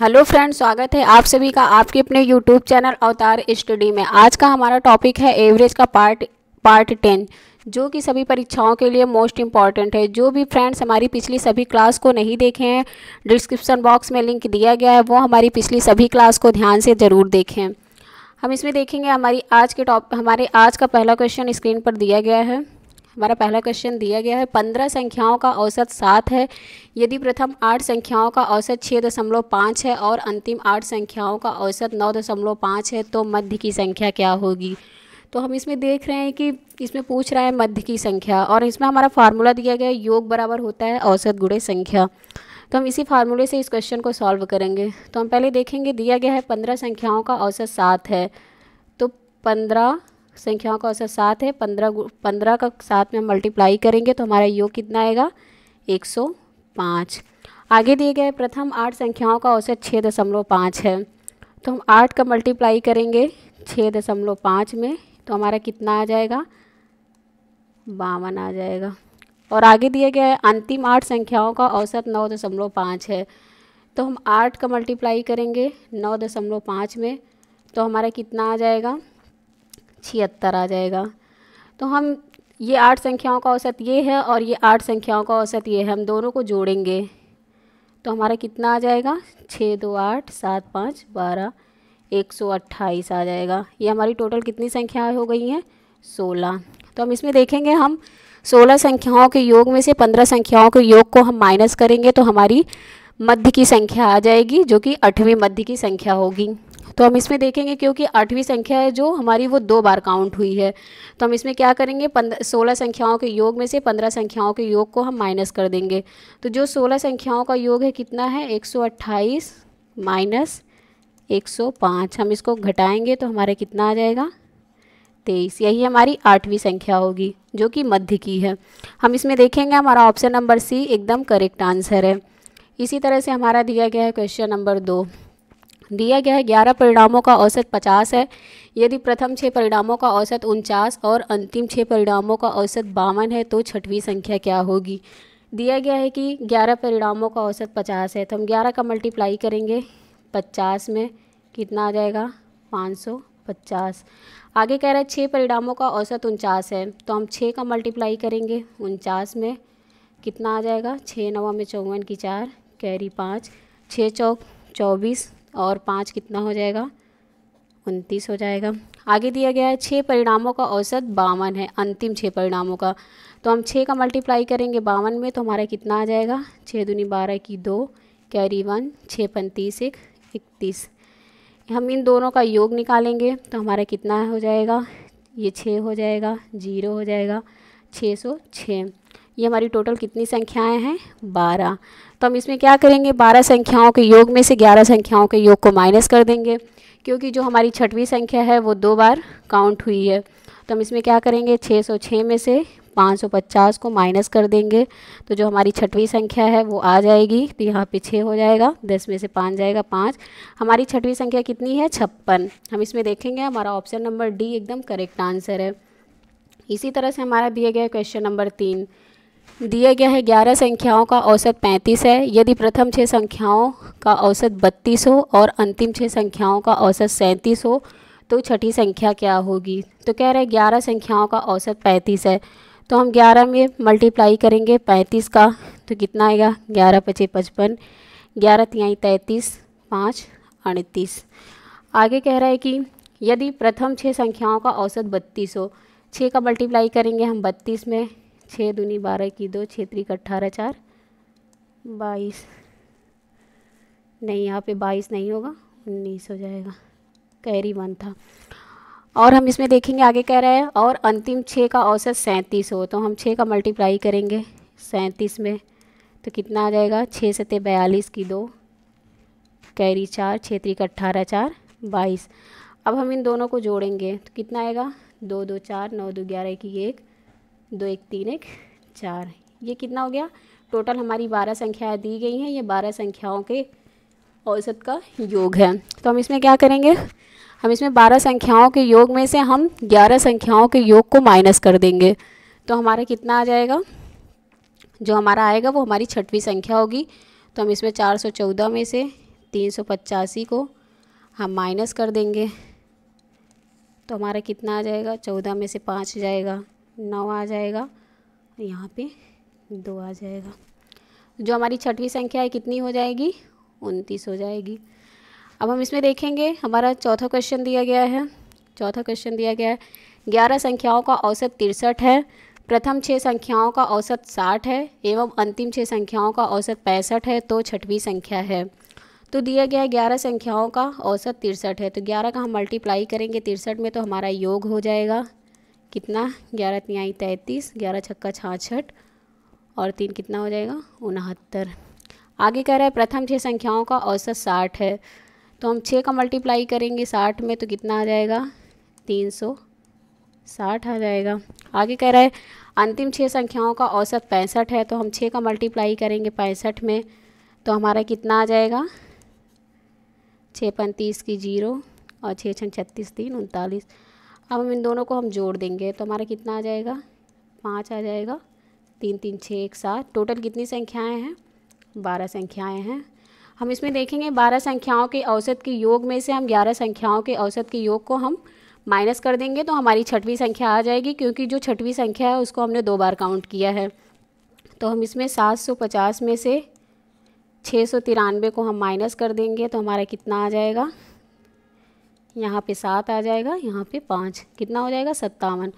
hello friends स्वागत है आप सभी का आपके अपने यूट्यूब चैनल अवतार स्टडी में आज का हमारा टॉपिक है एवरेज का पार्ट पार्ट टेन जो कि सभी परीक्षाओं के लिए मोस्ट इम्पॉर्टेंट है जो भी फ्रेंड्स हमारी पिछली सभी क्लास को नहीं देखे हैं डिस्क्रिप्सन बॉक्स में लिंक दिया गया है वो हमारी पिछली सभी क्लास को ध्यान से ज़रूर देखें हम इसमें देखेंगे हमारी आज के टॉप हमारे आज का पहला क्वेश्चन स्क्रीन पर दिया गया है हमारा पहला क्वेश्चन दिया गया है पंद्रह संख्याओं का औसत सात है यदि प्रथम आठ संख्याओं का औसत छः दशमलव पाँच है और अंतिम आठ संख्याओं का औसत नौ दशमलव पाँच है तो मध्य की संख्या क्या होगी तो हम इसमें देख रहे हैं कि इसमें पूछ रहा है मध्य की संख्या और इसमें हमारा फार्मूला दिया गया है योग बराबर होता है औसत गुड़े संख्या तो हम इसी फार्मूले से इस क्वेश्चन को सॉल्व करेंगे तो हम पहले देखेंगे दिया गया है पंद्रह संख्याओं का औसत सात है तो पंद्रह संख्याओं का औसत सात है पंद्रह पंद्रह का साथ में हम मल्टीप्लाई करेंगे तो हमारा योग कितना आएगा एक सौ पाँच आगे दिए गए प्रथम आठ संख्याओं का औसत छः दशमलव पाँच है तो हम आठ का मल्टीप्लाई करेंगे छः दशमलव पाँच में तो हमारा कितना आ जाएगा बावन आ जाएगा और आगे दिए गए अंतिम आठ संख्याओं का औसत नौ दशमलव पाँच है तो हम आठ का मल्टीप्लाई करेंगे नौ दशमलव पाँच में तो हमारा कितना आ जाएगा छिहत्तर आ जाएगा तो हम ये आठ संख्याओं का औसत ये है और ये आठ संख्याओं का औसत ये है हम दोनों को जोड़ेंगे तो हमारा कितना आ जाएगा छः दो आठ सात पाँच बारह एक सौ अट्ठाईस आ जाएगा ये हमारी टोटल कितनी संख्याएं हो गई हैं सोलह तो हम इसमें देखेंगे हम सोलह संख्याओं के योग में से पंद्रह संख्याओं के योग को हम माइनस करेंगे तो हमारी मध्य की संख्या आ जाएगी जो कि आठवीं मध्य की संख्या होगी तो हम इसमें देखेंगे क्योंकि आठवीं संख्या है जो हमारी वो दो बार काउंट हुई है तो हम इसमें क्या करेंगे पंद्रह सोलह संख्याओं के योग में से पंद्रह संख्याओं के योग को हम माइनस कर देंगे तो जो सोलह संख्याओं का योग है कितना है एक सौ अट्ठाईस माइनस एक सौ पाँच हम इसको घटाएंगे तो हमारे कितना आ जाएगा तेईस यही हमारी आठवीं संख्या होगी जो कि मध्य की है हम इसमें देखेंगे हमारा ऑप्शन नंबर सी एकदम करेक्ट आंसर है इसी तरह से हमारा दिया गया है क्वेश्चन नंबर दो दिया गया है ग्यारह परिणामों का औसत पचास है यदि प्रथम छः परिणामों का औसत उनचास और अंतिम छः परिणामों का औसत बावन है तो छठवीं संख्या क्या होगी दिया गया है कि ग्यारह परिणामों का औसत पचास है तो हम ग्यारह का मल्टीप्लाई करेंगे पचास में कितना आ जाएगा पाँच सौ पचास आगे कह रहा है छः परिणामों का औसत उनचास है तो हम छः का मल्टीप्लाई करेंगे उनचास में कितना आ जाएगा छः नवा में चौवन की चार कैरी पाँच छः चौक चौबीस और पाँच कितना हो जाएगा उनतीस हो जाएगा आगे दिया गया है छः परिणामों का औसत बावन है अंतिम छः परिणामों का तो हम छः का मल्टीप्लाई करेंगे बावन में तो हमारा कितना आ जाएगा छः दूनी बारह की दो कैरी वन छः पैंतीस एक इकतीस हम इन दोनों का योग निकालेंगे तो हमारा कितना हो जाएगा ये छः हो जाएगा जीरो हो जाएगा छः सौ छः ये हमारी टोटल कितनी संख्याएं हैं बारह तो हम इसमें क्या करेंगे बारह संख्याओं के योग में से ग्यारह संख्याओं के योग को माइनस कर देंगे क्योंकि जो हमारी छठवीं संख्या है वो दो बार काउंट हुई है तो हम इसमें क्या करेंगे 606 में से 550 को माइनस कर देंगे तो जो हमारी छठवीं संख्या है वो आ जाएगी तो यहाँ पे छः हो जाएगा दस में से पाँच जाएगा पाँच हमारी छठवीं संख्या कितनी है छप्पन हम इसमें देखेंगे हमारा ऑप्शन नंबर डी एकदम करेक्ट आंसर है इसी तरह से हमारा दिया गया क्वेश्चन नंबर तीन दिया गया है ग्यारह संख्याओं का औसत पैंतीस है यदि प्रथम छः संख्याओं का औसत बत्तीस हो और अंतिम छः संख्याओं का औसत सैंतीस हो तो छठी संख्या क्या होगी तो कह रहे हैं ग्यारह संख्याओं का औसत पैंतीस है तो हम ग्यारह में मल्टीप्लाई करेंगे पैंतीस का तो कितना आएगा ग्यारह पचे पचपन ग्यारह तिहाई तैंतीस पाँच अड़तीस आगे कह रहा है कि यदि प्रथम छः संख्याओं का औसत बत्तीस हो छः का मल्टीप्लाई करेंगे हम बत्तीस में छः दूनी बारह की दो छः त्रिक अट्ठारह चार बाईस नहीं यहाँ पे बाईस नहीं होगा उन्नीस हो जाएगा कैरी वन था और हम इसमें देखेंगे आगे कह रहा है और अंतिम छः का औसत सैंतीस हो तो हम छः का मल्टीप्लाई करेंगे सैंतीस में तो कितना आ जाएगा छः सतह बयालीस की दो कैरी चार छः त्रिक अट्ठारह चार बाईस अब हम इन दोनों को जोड़ेंगे तो कितना आएगा दो दो चार नौ दो ग्यारह की एक दो एक तीन एक चार ये कितना हो गया टोटल हमारी बारह संख्याएं दी गई हैं ये बारह संख्याओं के औसत का योग है तो हम इसमें क्या करेंगे हम इसमें बारह संख्याओं के योग में से हम ग्यारह संख्याओं के योग को माइनस कर देंगे तो हमारा कितना आ जाएगा जो हमारा आएगा वो हमारी छठवीं संख्या होगी तो हम इसमें चार सौ चौदह में से तीन सौ पचासी को हम माइनस कर देंगे तो हमारा कितना आ जाएगा चौदह में से पाँच जाएगा नौ आ जाएगा यहाँ पे दो आ जाएगा जो हमारी छठवीं संख्या है कितनी हो जाएगी उनतीस हो जाएगी अब हम इसमें देखेंगे हमारा चौथा क्वेश्चन दिया गया है चौथा क्वेश्चन दिया गया है ग्यारह संख्याओं का औसत तिरसठ है प्रथम छः संख्याओं का औसत साठ है एवं अंतिम छः संख्याओं का औसत पैंसठ है तो छठवीं संख्या है तो दिया गया है ग्यारह संख्याओं का औसत तिरसठ है तो ग्यारह का हम मल्टीप्लाई करेंगे तिरसठ में तो हमारा योग हो जाएगा कितना ग्यारह तिहाई तैंतीस ग्यारह छक्का छाछठ और तीन कितना हो जाएगा उनहत्तर आगे कह रहा है प्रथम छः संख्याओं का औसत साठ है तो हम छः का मल्टीप्लाई करेंगे साठ में तो कितना आ जाएगा तीन सौ साठ आ जाएगा आगे कह रहा है अंतिम छः संख्याओं का औसत पैंसठ है तो हम छः का मल्टीप्लाई करेंगे पैंसठ में तो हमारा कितना आ जाएगा छः पैंतीस की जीरो और छः छः छत्तीस तीन उनतालीस अब हम इन दोनों को हम जोड़ देंगे तो हमारा कितना आ जाएगा पाँच आ जाएगा तीन तीन छः एक सात टोटल कितनी संख्याएं हैं बारह संख्याएं हैं हम इसमें देखेंगे बारह संख्याओं के औसत के योग में से हम ग्यारह संख्याओं के औसत के योग को हम माइनस कर देंगे तो हमारी छठवीं संख्या आ जाएगी क्योंकि जो छठवीं संख्या है उसको हमने दो बार काउंट किया है तो हम इसमें सात सौ पचास में से छः सौ तिरानवे को हम माइनस कर देंगे तो हमारा कितना आ जाएगा यहाँ पे सात आ जाएगा यहाँ पे पाँच कितना हो जाएगा सत्तावन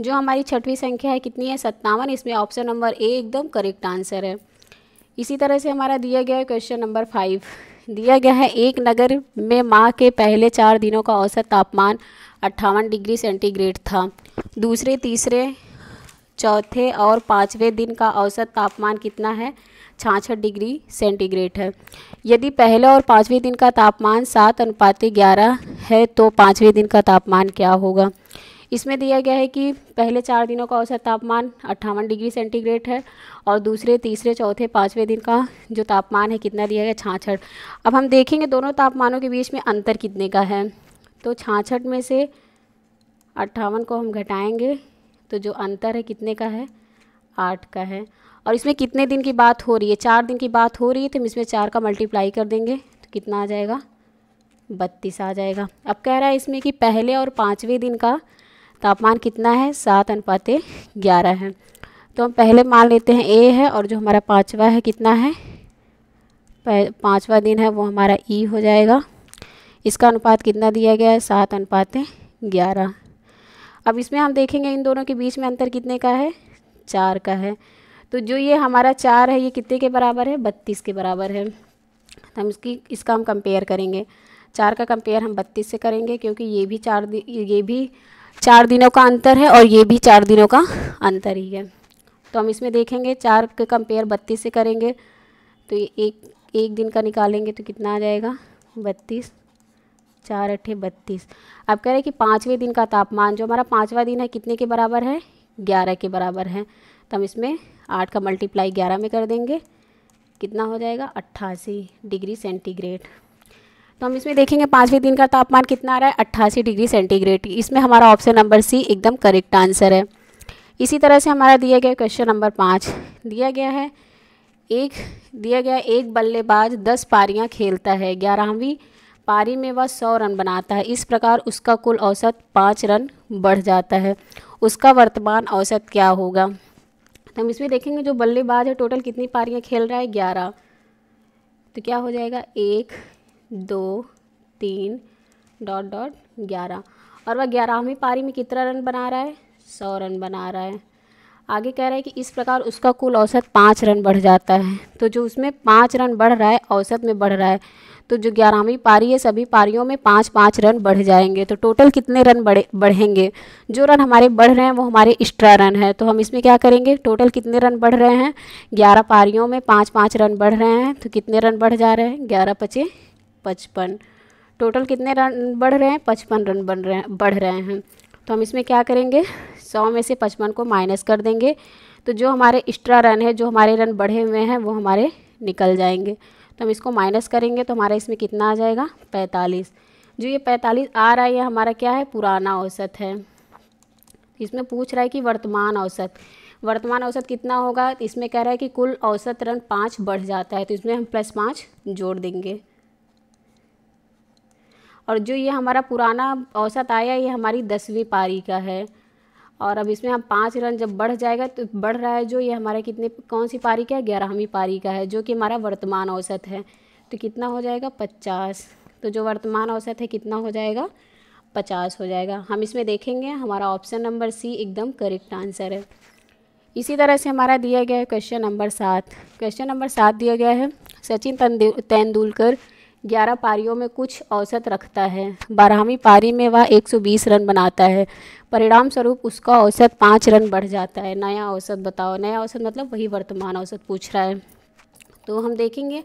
जो हमारी छठवीं संख्या है कितनी है सत्तावन इसमें ऑप्शन नंबर ए एकदम करेक्ट आंसर है इसी तरह से हमारा दिया गया है क्वेश्चन नंबर फाइव दिया गया है एक नगर में माह के पहले चार दिनों का औसत तापमान अट्ठावन डिग्री सेंटीग्रेड था दूसरे तीसरे चौथे और पाँचवें दिन का औसत तापमान कितना है छाछठ डिग्री सेंटीग्रेड है यदि पहले और पाँचवें दिन का तापमान सात अनुपातिक ग्यारह है तो पाँचवें दिन का तापमान क्या होगा इसमें दिया गया है कि पहले चार दिनों का औसत तापमान अट्ठावन डिग्री सेंटीग्रेड है और दूसरे तीसरे चौथे पाँचवें दिन का जो तापमान है कितना दिया गया छाछठ अब हम देखेंगे दोनों तापमानों के बीच में अंतर कितने का है तो छाछठ में से अट्ठावन को हम घटाएंगे तो जो अंतर है कितने का है आठ का है और इसमें कितने दिन की बात हो रही है चार दिन की बात हो रही है तो हम इसमें चार का मल्टीप्लाई कर देंगे तो कितना आ जाएगा बत्तीस आ जाएगा अब कह रहा है इसमें कि पहले और पाँचवें दिन का तापमान कितना है सात अनुपाते ग्यारह है तो हम पहले मान लेते हैं ए है और जो हमारा पाँचवा है कितना है पाँचवा दिन है वो हमारा ई हो जाएगा इसका अनुपात कितना दिया गया है सात अनुपाते ग्यारह अब इसमें हम देखेंगे इन दोनों के बीच में अंतर कितने का है चार का है तो जो ये हमारा चार है ये कितने के बराबर है बत्तीस के बराबर है तो हम इसकी इसका हम कंपेयर करेंगे चार का कंपेयर हम बत्तीस से करेंगे क्योंकि ये भी चार दिन ये भी चार दिनों का अंतर है और ये भी चार दिनों का अंतर ही है तो हम इसमें देखेंगे चार का कंपेयर बत्तीस से करेंगे तो ये एक एक दिन का निकालेंगे तो कितना आ जाएगा बत्तीस चार अट्ठे बत्तीस अब कह रहे हैं कि पाँचवें दिन का तापमान जो हमारा पाँचवा दिन है कितने के बराबर है ग्यारह के बराबर है तो हम इसमें आठ का मल्टीप्लाई ग्यारह में कर देंगे कितना हो जाएगा अट्ठासी डिग्री सेंटीग्रेड तो हम इसमें देखेंगे पाँचवें दिन का तापमान कितना आ रहा है अट्ठासी डिग्री सेंटीग्रेड इसमें हमारा ऑप्शन नंबर सी एकदम करेक्ट आंसर है इसी तरह से हमारा दिया गया क्वेश्चन नंबर पाँच दिया गया है एक दिया गया एक बल्लेबाज दस पारियां खेलता है ग्यारहवीं पारी में वह सौ रन बनाता है इस प्रकार उसका कुल औसत पाँच रन बढ़ जाता है उसका वर्तमान औसत क्या होगा तो हम इसमें देखेंगे जो बल्लेबाज है टोटल कितनी पारियाँ खेल रहा है ग्यारह तो क्या हो जाएगा एक दो तीन डॉट डॉट ग्यारह और वह ग्यारहवीं पारी में कितना रन बना रहा है सौ रन बना रहा है आगे कह रहा है कि इस प्रकार उसका कुल औसत पाँच रन बढ़ जाता है तो जो उसमें पाँच रन बढ़ रहा है औसत में बढ़ रहा है तो जो ग्यारहवीं पारी है सभी पारियों में पाँच पाँच रन बढ़ जाएंगे तो टोटल कितने रन बढ़े बढ़ेंगे जो रन हमारे बढ़ रहे हैं वो हमारे एक्स्ट्रा रन है तो हम इसमें क्या करेंगे टोटल कितने रन बढ़ रहे हैं ग्यारह पारियों में पाँच पाँच रन बढ़ रहे हैं तो कितने रन बढ़ जा रहे हैं ग्यारह पचे पचपन टोटल कितने रन बढ़ रहे हैं पचपन रन बन रहे हैं बढ़ रहे हैं तो हम इसमें क्या करेंगे सौ में से पचपन को माइनस कर देंगे तो जो हमारे एक्स्ट्रा रन है जो हमारे रन बढ़े हुए हैं वो हमारे निकल जाएंगे तो हम इसको माइनस करेंगे तो हमारा इसमें कितना आ जाएगा पैंतालीस जो ये पैंतालीस आ रहा है ये हमारा क्या है पुराना औसत है इसमें पूछ रहा है कि वर्तमान औसत वर्तमान औसत कितना होगा तो इसमें कह रहा है कि कुल औसत रन पाँच बढ़ जाता है तो इसमें हम प्लस पाँच जोड़ देंगे और जो ये हमारा पुराना औसत आया ये हमारी दसवीं पारी का है और अब इसमें हम पाँच रन जब बढ़ जाएगा तो बढ़ रहा है जो ये हमारे कितने कौन सी पारी का है ग्यारहवीं पारी का है जो कि हमारा वर्तमान औसत है तो कितना हो जाएगा पचास तो जो वर्तमान औसत है कितना हो जाएगा पचास हो जाएगा हम इसमें देखेंगे हमारा ऑप्शन नंबर सी एकदम करेक्ट आंसर है इसी तरह से हमारा दिया गया है क्वेश्चन नंबर सात क्वेश्चन नंबर सात दिया गया है सचिन तेंदुलकर ग्यारह पारियों में कुछ औसत रखता है बारहवीं पारी में वह एक रन बनाता है परिणाम स्वरूप उसका औसत पाँच रन बढ़ जाता है नया औसत बताओ नया औसत मतलब वही वर्तमान औसत पूछ रहा है तो हम देखेंगे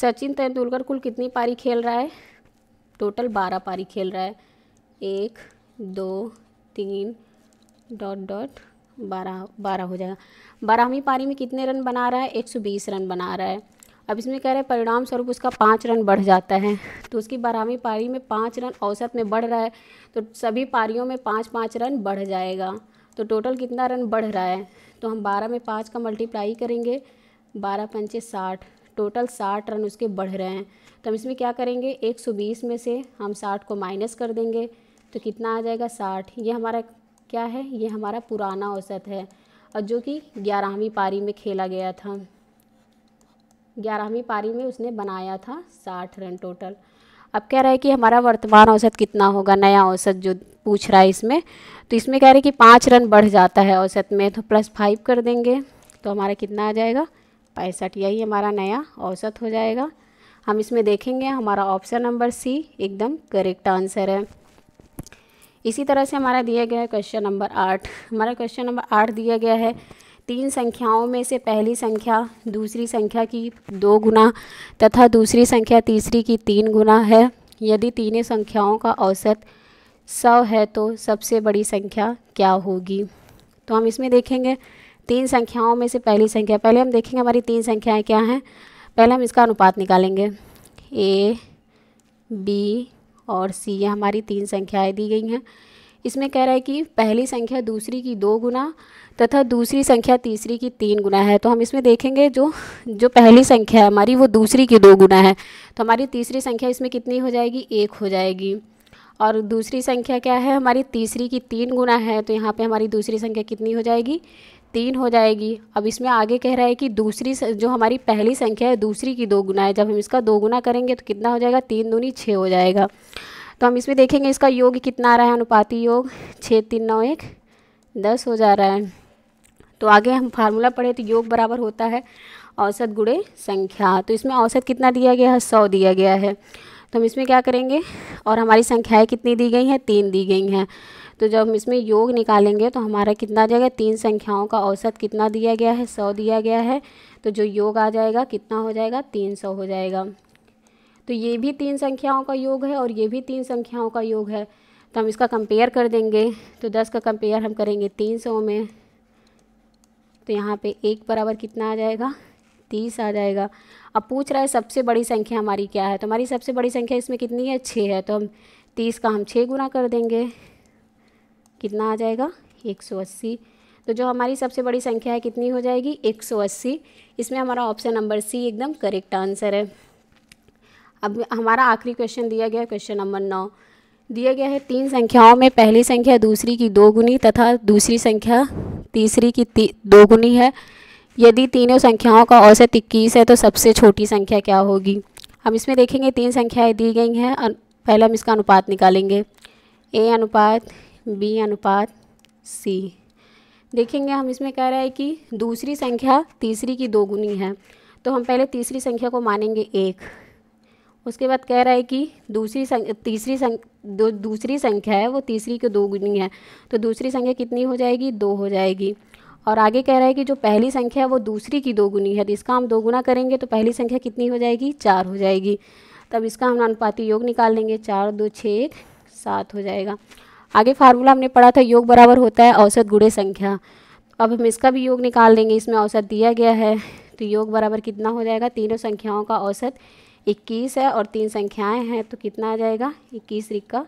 सचिन तेंदुलकर कुल कितनी पारी खेल रहा है टोटल बारह पारी खेल रहा है एक दो तीन डॉट डॉट बारह बारह हो जाएगा बारहवीं पारी में कितने रन बना रहा है एक सौ बीस रन बना रहा है अब इसमें कह रहे हैं परिणाम स्वरूप उसका पाँच रन बढ़ जाता है तो उसकी बारहवीं पारी में पाँच रन औसत में बढ़ रहा है तो सभी पारियों में पाँच पाँच रन बढ़ जाएगा तो टोटल कितना रन बढ़ रहा है तो हम बारह में पाँच का मल्टीप्लाई करेंगे बारह पंचे साठ टोटल साठ रन उसके बढ़ रहे हैं तो हम इसमें क्या करेंगे एक सौ बीस में से हम साठ को माइनस कर देंगे तो कितना आ जाएगा साठ ये हमारा क्या है ये हमारा पुराना औसत है और जो कि ग्यारहवीं पारी में खेला गया था ग्यारहवीं पारी में उसने बनाया था साठ रन टोटल अब कह रहा है कि हमारा वर्तमान औसत कितना होगा नया औसत जो पूछ रहा है इसमें तो इसमें कह रहे कि पाँच रन बढ़ जाता है औसत में तो प्लस फाइव कर देंगे तो हमारा कितना आ जाएगा पैंसठ यही हमारा नया औसत हो जाएगा हम इसमें देखेंगे हमारा ऑप्शन नंबर सी एकदम करेक्ट आंसर है इसी तरह से हमारा दिया गया है क्वेश्चन नंबर आठ हमारा क्वेश्चन नंबर आठ दिया गया है तीन संख्याओं में से पहली संख्या दूसरी संख्या की दो गुना तथा दूसरी संख्या तीसरी की तीन गुना है यदि तीनों संख्याओं का औसत सौ है तो सबसे बड़ी संख्या क्या होगी तो हम इसमें देखेंगे तीन संख्याओं में से पहली संख्या पहले हम देखेंगे हमारी तीन संख्याएं क्या हैं पहले हम इसका अनुपात निकालेंगे ए बी और सी ये हमारी तीन संख्याएं दी गई हैं इसमें कह रहा है कि पहली संख्या दूसरी की दो गुना तथा दूसरी संख्या तीसरी की तीन गुना है तो हम इसमें देखेंगे जो जो पहली संख्या है हमारी वो दूसरी की दो गुना है तो हमारी तीसरी संख्या इसमें कितनी हो जाएगी एक हो जाएगी और दूसरी संख्या क्या है हमारी तीसरी की तीन गुना है तो यहाँ पर हमारी दूसरी संख्या कितनी हो जाएगी तीन हो जाएगी अब इसमें आगे कह रहा है कि दूसरी जो हमारी पहली संख्या है दूसरी की दो गुना है जब हम इसका दो गुना करेंगे तो कितना हो जाएगा तीन दूनी छः हो जाएगा तो हम इसमें देखेंगे इसका योग कितना आ रहा है अनुपाती योग छः तीन नौ एक दस हो जा रहा है तो आगे हम फार्मूला पढ़े तो योग बराबर होता है औसत गुड़े संख्या तो इसमें औसत कितना दिया गया है सौ दिया गया है तो हम इसमें क्या करेंगे और हमारी संख्याएं कितनी दी गई हैं तीन दी गई हैं तो जब हम इसमें योग निकालेंगे तो हमारा कितना आ जाएगा तीन संख्याओं का औसत कितना दिया गया है सौ दिया गया है तो जो योग आ जाएगा कितना हो जाएगा तीन सौ हो जाएगा तो ये भी तीन संख्याओं का योग है और ये भी तीन संख्याओं का योग है तो हम इसका कंपेयर कर देंगे तो दस का कंपेयर हम करेंगे तीन सौ में तो यहाँ पे एक बराबर कितना आ जाएगा तीस आ जाएगा अब पूछ रहा है सबसे बड़ी संख्या हमारी क्या है तो हमारी सबसे बड़ी संख्या इसमें कितनी है छः है तो हम तीस का हम छः गुना कर देंगे कितना आ जाएगा एक सौ अस्सी तो जो हमारी सबसे बड़ी संख्या है कितनी हो जाएगी एक सौ अस्सी इसमें हमारा ऑप्शन नंबर सी एकदम करेक्ट आंसर है अब हमारा आखिरी क्वेश्चन दिया गया है क्वेश्चन नंबर नौ दिया गया है तीन संख्याओं में पहली संख्या दूसरी की दोगुनी तथा दूसरी संख्या तीसरी की ती, दोगुनी है यदि तीनों संख्याओं का औसत इक्कीस है तो सबसे छोटी संख्या क्या होगी हम इसमें देखेंगे तीन संख्याएं दी गई हैं पहले हम इसका अनुपात निकालेंगे ए अनुपात बी अनुपात सी देखेंगे हम इसमें कह रहे हैं कि दूसरी संख्या तीसरी की दोगुनी है तो हम पहले तीसरी संख्या को मानेंगे एक उसके बाद कह रहा है कि दूसरी संग, तीसरी संग, दो, दूसरी संख्या है वो तीसरी के दो गुनी है तो दूसरी संख्या कितनी हो जाएगी दो हो जाएगी और आगे कह रहा है कि जो पहली संख्या है वो दूसरी की दो गुनी है तो इसका हम दो गुना करेंगे तो पहली संख्या कितनी हो जाएगी चार हो जाएगी तब इसका हम अनुपाती योग निकाल लेंगे चार दो छः एक सात हो जाएगा आगे फार्मूला हमने पढ़ा था योग बराबर होता है औसत गुड़े संख्या अब हम इसका भी योग निकाल देंगे इसमें औसत दिया गया है तो योग बराबर कितना हो जाएगा तीनों संख्याओं का औसत इक्कीस है और तीन संख्याएं हैं तो कितना आ जाएगा इक्कीस रिक्का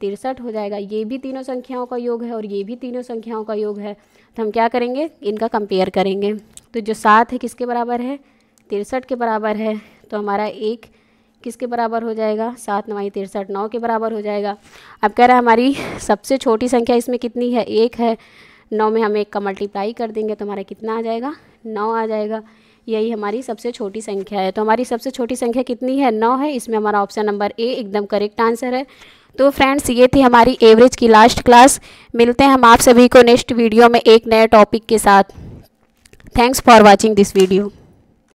तिरसठ हो जाएगा ये भी तीनों संख्याओं का योग है और ये भी तीनों संख्याओं का योग है तो हम क्या करेंगे इनका कंपेयर करेंगे तो जो सात है किसके बराबर है तिरसठ के बराबर है तो हमारा एक किसके बराबर हो जाएगा सात नवाई तिरसठ नौ के बराबर हो जाएगा अब कह रहे हैं हमारी सबसे छोटी संख्या इसमें कितनी है एक है नौ में हम एक का मल्टीप्लाई कर देंगे तो हमारा कितना आ जाएगा नौ आ जाएगा यही हमारी सबसे छोटी संख्या है तो हमारी सबसे छोटी संख्या कितनी है नौ है इसमें हमारा ऑप्शन नंबर ए एकदम करेक्ट आंसर है तो फ्रेंड्स ये थी हमारी एवरेज की लास्ट क्लास मिलते हैं हम आप सभी को नेक्स्ट वीडियो में एक नए टॉपिक के साथ thanks for watching this video